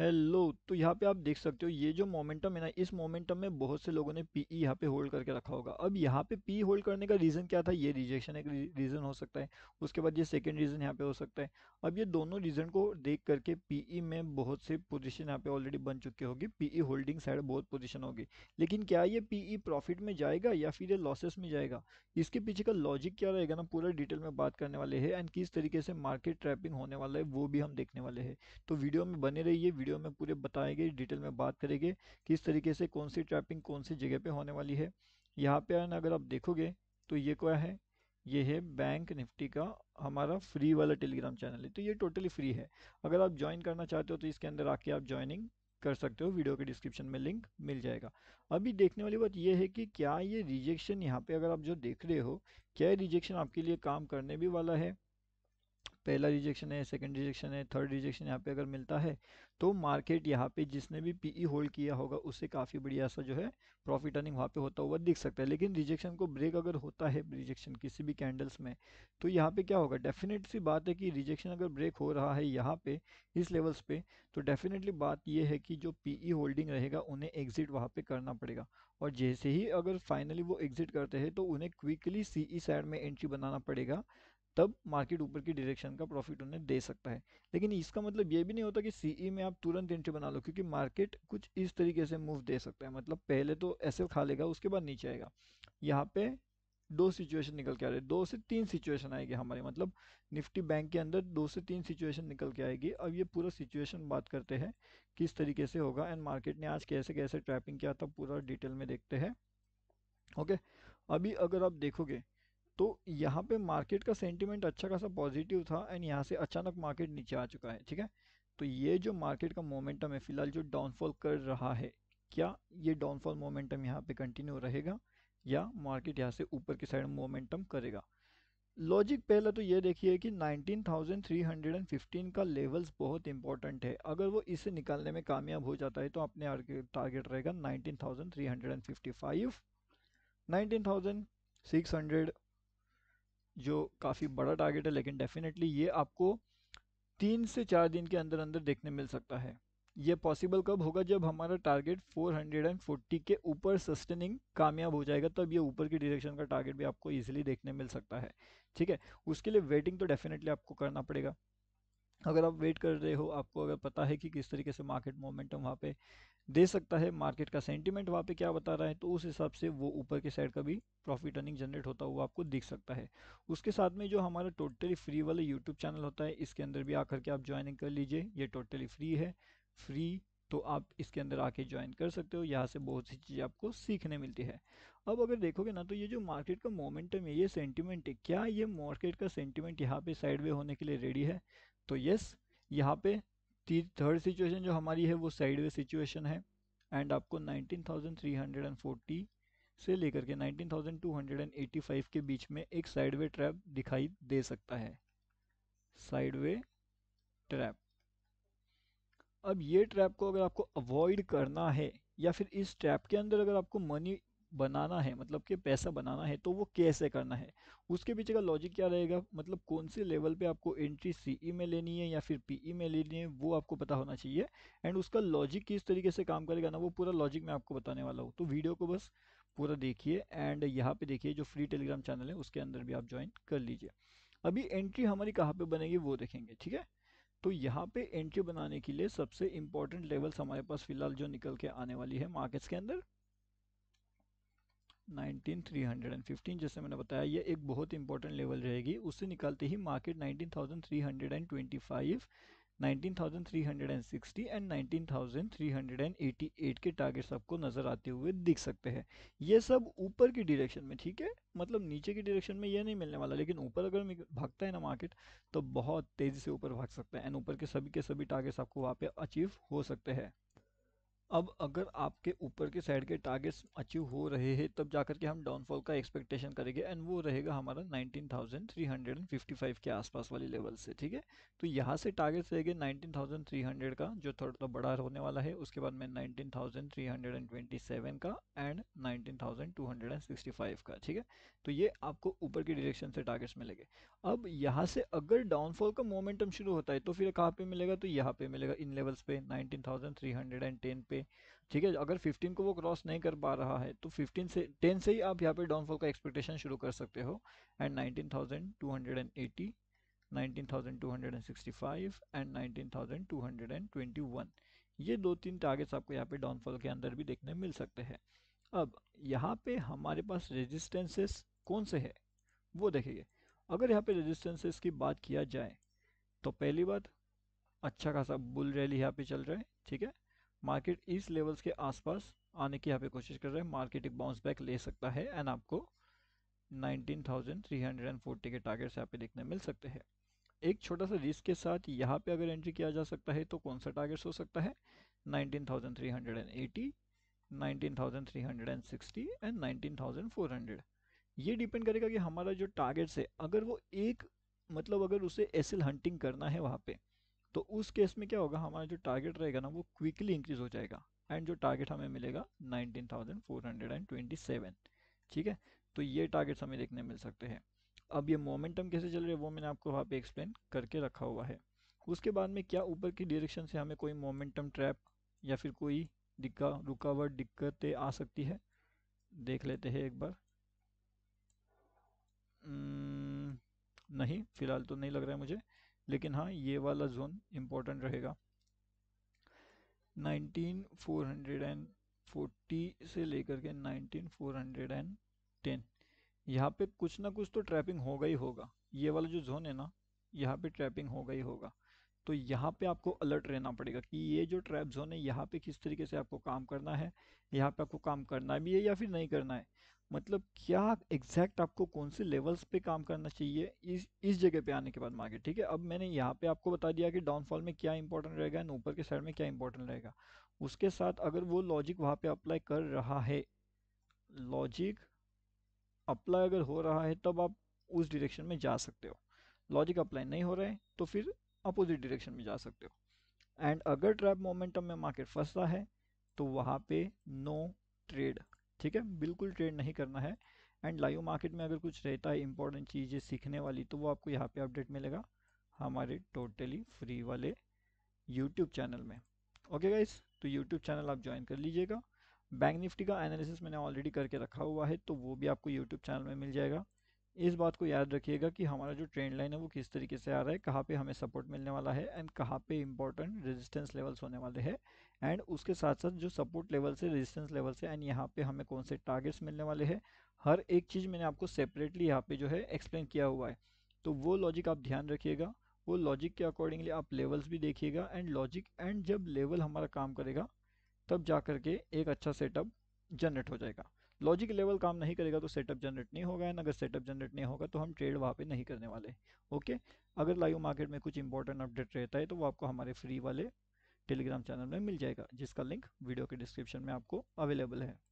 hello तो यहाँ पे आप देख सकते हो ये जो मोमेंटम है ना इस मोमेंटम में बहुत से लोगों ने पीई e यहाँ पे होल्ड करके रखा होगा अब यहाँ पे पी होल्ड e करने का रीज़न क्या था ये रिजेक्शन एक रीज़न हो सकता है उसके बाद ये सेकंड रीज़न यहाँ पे हो सकता है अब ये दोनों रीज़न को देख करके पीई e में बहुत से पोजिशन यहाँ पे ऑलरेडी बन चुकी होगी ई होल्डिंग साइड बहुत पोजिशन होगी लेकिन क्या ये ई प्रॉफिट में जाएगा या फिर ये लॉसेस में जाएगा इसके पीछे का लॉजिक क्या रहेगा ना पूरा डिटेल में बात करने वाले है एंड किस तरीके से मार्केट ट्रैपिंग होने वाला है वो भी हम देखने वाले हैं तो वीडियो में बने रहिए वीडियो में पूरे बताएंगे डिटेल में बात करेंगे किस तरीके से कौन सी ट्रैपिंग कौन सी जगह पे होने वाली है यहाँ पे अगर आप देखोगे तो ये क्या है ये है बैंक निफ्टी का हमारा फ्री वाला टेलीग्राम चैनल है तो ये टोटली फ्री है अगर आप ज्वाइन करना चाहते हो तो इसके अंदर आके आप ज्वाइनिंग कर सकते हो वीडियो के डिस्क्रिप्शन में लिंक मिल जाएगा अभी देखने वाली बात यह है कि क्या ये रिजेक्शन यहाँ पे अगर आप जो देख रहे हो क्या रिजेक्शन आपके लिए काम करने भी वाला है पहला रिजेक्शन है सेकंड रिजेक्शन है थर्ड रिजेक्शन यहाँ पे अगर मिलता है तो मार्केट यहाँ पे जिसने भी पीई होल्ड e किया होगा उससे काफ़ी बढ़िया सा जो है प्रॉफिट अर्निंग वहाँ पे होता हुआ दिख सकता है लेकिन रिजेक्शन को ब्रेक अगर होता है रिजेक्शन किसी भी कैंडल्स में तो यहाँ पे क्या होगा डेफिनेट सी बात है कि रिजेक्शन अगर ब्रेक हो रहा है यहाँ पर इस लेवल्स पर तो डेफिनेटली बात यह है कि जो पी होल्डिंग e रहेगा उन्हें एग्जिट वहाँ पर करना पड़ेगा और जैसे ही अगर फाइनली वो एग्जिट करते हैं तो उन्हें क्विकली सीई साइड में एंट्री बनाना पड़ेगा तब मार्केट ऊपर की डायरेक्शन का प्रॉफिट उन्हें दे सकता है लेकिन इसका मतलब ये भी नहीं होता कि सीई e में आप तुरंत एंट्री बना लो क्योंकि मार्केट कुछ इस तरीके से मूव दे सकता है मतलब पहले तो ऐसे खा लेगा उसके बाद नीचे आएगा यहाँ पे दो सिचुएशन निकल के आ रहे दो से तीन सिचुएशन आएगी हमारे मतलब निफ्टी बैंक के अंदर दो से तीन सिचुएशन निकल के आएगी अब ये पूरा सिचुएशन बात करते हैं किस तरीके से होगा एंड मार्केट ने आज कैसे कैसे ट्रैपिंग किया था पूरा डिटेल में देखते हैं ओके अभी अगर आप देखोगे तो यहाँ पे मार्केट का सेंटीमेंट अच्छा खासा पॉजिटिव था एंड यहाँ से अचानक मार्केट नीचे आ चुका है ठीक है तो ये जो मार्केट का मोमेंटम है फिलहाल जो डाउनफॉल कर रहा है क्या ये डाउनफॉल मोमेंटम यहाँ पे कंटिन्यू रहेगा या मार्केट यहाँ से ऊपर की साइड मोमेंटम करेगा लॉजिक पहला तो ये देखिए कि 19,315 का लेवल्स बहुत इंपॉर्टेंट है अगर वो इसे निकालने में कामयाब हो जाता है तो अपने टारगेट रहेगा 19,355 19,600 जो काफ़ी बड़ा टारगेट है लेकिन डेफिनेटली ये आपको तीन से चार दिन के अंदर अंदर देखने मिल सकता है ये पॉसिबल कब होगा जब हमारा टारगेट 440 के ऊपर सस्टेनिंग कामयाब हो जाएगा तब ये ऊपर की डिरेक्शन का टारगेट भी आपको इजीली देखने मिल सकता है ठीक है उसके लिए वेटिंग तो डेफिनेटली आपको करना पड़ेगा अगर आप वेट कर रहे हो आपको अगर पता है कि किस तरीके से मार्केट मोमेंटम वहाँ पे दे सकता है मार्केट का सेंटिमेंट वहाँ पे क्या बता रहा है तो उस हिसाब से वो ऊपर के साइड का भी प्रॉफिट अर्निंग जनरेट होता हुआ आपको दिख सकता है उसके साथ में जो हमारा टोटली फ्री वाला यूट्यूब चैनल होता है इसके अंदर भी आकर के आप ज्वाइनिंग कर लीजिए ये टोटली फ्री है फ्री तो आप इसके अंदर आके ज्वाइन कर सकते हो यहाँ से बहुत सी चीज़ें आपको सीखने मिलती है अब अगर देखोगे ना तो ये जो मार्केट का मोमेंटम है ये सेंटिमेंट है क्या ये मार्केट का सेंटिमेंट यहाँ पे साइड वे होने के लिए रेडी है तो यस यहाँ पे थर्ड सिचुएशन जो हमारी है वो वे सिचुएशन है एंड आपको 19,340 से लेकर के 19,285 के बीच में एक साइडवे ट्रैप दिखाई दे सकता है साइडवे ट्रैप अब ये ट्रैप को अगर आपको अवॉइड करना है या फिर इस ट्रैप के अंदर अगर आपको मनी बनाना है मतलब कि पैसा बनाना है तो वो कैसे करना है उसके पीछे का लॉजिक क्या रहेगा मतलब कौन से लेवल पे आपको एंट्री सीई e में लेनी है या फिर पीई e में लेनी है वो आपको पता होना चाहिए एंड उसका लॉजिक किस तरीके से काम करेगा ना वो पूरा लॉजिक मैं आपको बताने वाला हूँ तो वीडियो को बस पूरा देखिए एंड यहाँ पे देखिए जो फ्री टेलीग्राम चैनल है उसके अंदर भी आप ज्वाइन कर लीजिए अभी एंट्री हमारी कहाँ पर बनेगी वो देखेंगे ठीक है तो यहाँ पे एंट्री बनाने के लिए सबसे इंपॉर्टेंट लेवल्स हमारे पास फिलहाल जो निकल के आने वाली है मार्केट्स के अंदर nineteen three hundred and fifteen जैसे मैंने बताया ये एक बहुत इंपॉर्टेंट लेवल रहेगी उससे निकालते ही market nineteen thousand three hundred and twenty five nineteen thousand three hundred and sixty and thousand three hundred and eighty eight के टारगेट्स आपको नज़र आते हुए दिख सकते हैं ये सब ऊपर की डायरेक्शन में ठीक है मतलब नीचे की डायरेक्शन में ये नहीं मिलने वाला लेकिन ऊपर अगर भागता है ना मार्केट तो बहुत तेज़ी से ऊपर भाग सकता है एंड ऊपर के सभी के सभी टारगेट्स आपको वहाँ पे अचीव हो सकते हैं अब अगर आपके ऊपर के साइड के टारगेट्स अचीव हो रहे हैं तब जाकर के हम डाउनफॉल का एक्सपेक्टेशन करेंगे एंड वो रहेगा हमारा 19,355 के आसपास वाली लेवल से ठीक है तो यहाँ से टारगेट्स रहेंगे 19,300 का जो थोड़ा तो बड़ा होने वाला है उसके बाद में 19,327 का एंड 19,265 का ठीक है तो ये आपको ऊपर की डिरेक्शन से टारगेट्स मिलेंगे अब यहाँ से अगर डाउनफॉल का मोमेंटम शुरू होता है तो फिर कहाँ पे मिलेगा तो यहाँ पे मिलेगा इन लेवल्स पे 19,310 पे पे ठीक है अगर 15 को वो क्रॉस नहीं कर पा रहा है तो 15 से 10 से ही आप यहाँ पे डाउनफॉल का एक्सपेक्टेशन शुरू कर सकते हो एंड 19,280 19,265 एंड 19,221 ये दो तीन टारगेट्स आपको यहाँ पे डाउनफॉल के अंदर भी देखने मिल सकते हैं अब यहाँ पे हमारे पास रेजिस्टेंसेस कौन से है वो देखेंगे अगर यहाँ पे रेजिस्टेंसेस की बात किया जाए तो पहली बात अच्छा खासा बुल रैली यहाँ पे चल रहा है ठीक है मार्केट इस लेवल्स के आसपास आने की यहाँ पे कोशिश कर रहे हैं मार्केट एक बाउंस बैक ले सकता है एंड आपको 19,340 के टारगेट्स यहाँ पे देखने मिल सकते हैं एक छोटा सा रिस्क के साथ यहाँ पे अगर एंट्री किया जा सकता है तो कौन सा टारगेट्स हो सकता है 19,380 19,360 एंड 19,400 ये डिपेंड करेगा कि हमारा जो टारगेट्स है अगर वो एक मतलब अगर उसे एसिल हंटिंग करना है वहाँ पर तो उस केस में क्या होगा हमारा जो टारगेट रहेगा ना वो क्विकली इंक्रीज हो जाएगा एंड जो टारगेट हमें मिलेगा 19,427 ठीक है तो ये टारगेट्स हमें देखने मिल सकते हैं अब ये मोमेंटम कैसे चल रहे है वो मैंने आपको वहाँ पे एक्सप्लेन करके रखा हुआ है उसके बाद में क्या ऊपर की डायरेक्शन से हमें कोई मोमेंटम ट्रैप या फिर कोई दिक्कत रुकावट दिक्कतें आ सकती है देख लेते हैं एक बार नहीं फिलहाल तो नहीं लग रहा है मुझे लेकिन हाँ ये वाला जोन इम्पोर्टेंट रहेगा 19440 से लेकर के 19410 यहाँ पे कुछ ना कुछ तो ट्रैपिंग होगा ही होगा ये वाला जो जोन है ना यहाँ पे ट्रैपिंग होगा ही होगा तो यहाँ पे आपको अलर्ट रहना पड़ेगा कि ये जो ट्रैप जोन है यहाँ पे किस तरीके से आपको काम करना है यहाँ पे आपको काम करना भी है या फिर नहीं करना है मतलब क्या एग्जैक्ट आपको कौन से लेवल्स पे काम करना चाहिए इस इस जगह पे आने के बाद मार्केट ठीक है अब मैंने यहाँ पे आपको बता दिया कि डाउनफॉल में क्या इंपॉर्टेंट रहेगा एंड ऊपर के साइड में क्या इंपॉर्टेंट रहेगा उसके साथ अगर वो लॉजिक वहाँ पे अप्लाई कर रहा है लॉजिक अप्लाई अगर हो रहा है तब आप उस डिरेक्शन में जा सकते हो लॉजिक अप्लाई नहीं हो रहा है तो फिर अपोजिट डिरेक्शन में जा सकते हो एंड अगर ट्रैप मोमेंटम में मार्केट फंसता है तो वहाँ पे नो ट्रेड ठीक है बिल्कुल ट्रेड नहीं करना है एंड लाइव मार्केट में अगर कुछ रहता है इंपॉर्टेंट चीज़ें सीखने वाली तो वो आपको यहाँ पे अपडेट मिलेगा हमारे टोटली फ्री वाले यूट्यूब चैनल में ओके गाइस तो यूट्यूब चैनल आप ज्वाइन कर लीजिएगा बैंक निफ्टी का एनालिसिस मैंने ऑलरेडी करके रखा हुआ है तो वो भी आपको यूट्यूब चैनल में मिल जाएगा इस बात को याद रखिएगा कि हमारा जो ट्रेंड लाइन है वो किस तरीके से आ रहा है कहाँ पे हमें सपोर्ट मिलने वाला है एंड कहाँ पे इंपॉर्टेंट रेजिस्टेंस लेवल्स होने वाले हैं एंड उसके साथ साथ जो सपोर्ट लेवल से रेजिस्टेंस लेवल से एंड यहाँ पे हमें कौन से टारगेट्स मिलने वाले हैं हर एक चीज़ मैंने आपको सेपरेटली यहाँ पर जो है एक्सप्लेन किया हुआ है तो वो लॉजिक आप ध्यान रखिएगा वो लॉजिक के अकॉर्डिंगली आप लेवल्स भी देखिएगा एंड लॉजिक एंड जब लेवल हमारा काम करेगा तब जा के एक अच्छा सेटअप जनरेट हो जाएगा लॉजिक लेवल काम नहीं करेगा तो सेटअप जनरेट नहीं होगा एंड अगर सेटअप जनरेट नहीं होगा तो हम ट्रेड वहाँ पे नहीं करने वाले ओके अगर लाइव मार्केट में कुछ इंपॉर्टेंट अपडेट रहता है तो वो आपको हमारे फ्री वाले टेलीग्राम चैनल में मिल जाएगा जिसका लिंक वीडियो के डिस्क्रिप्शन में आपको अवेलेबल है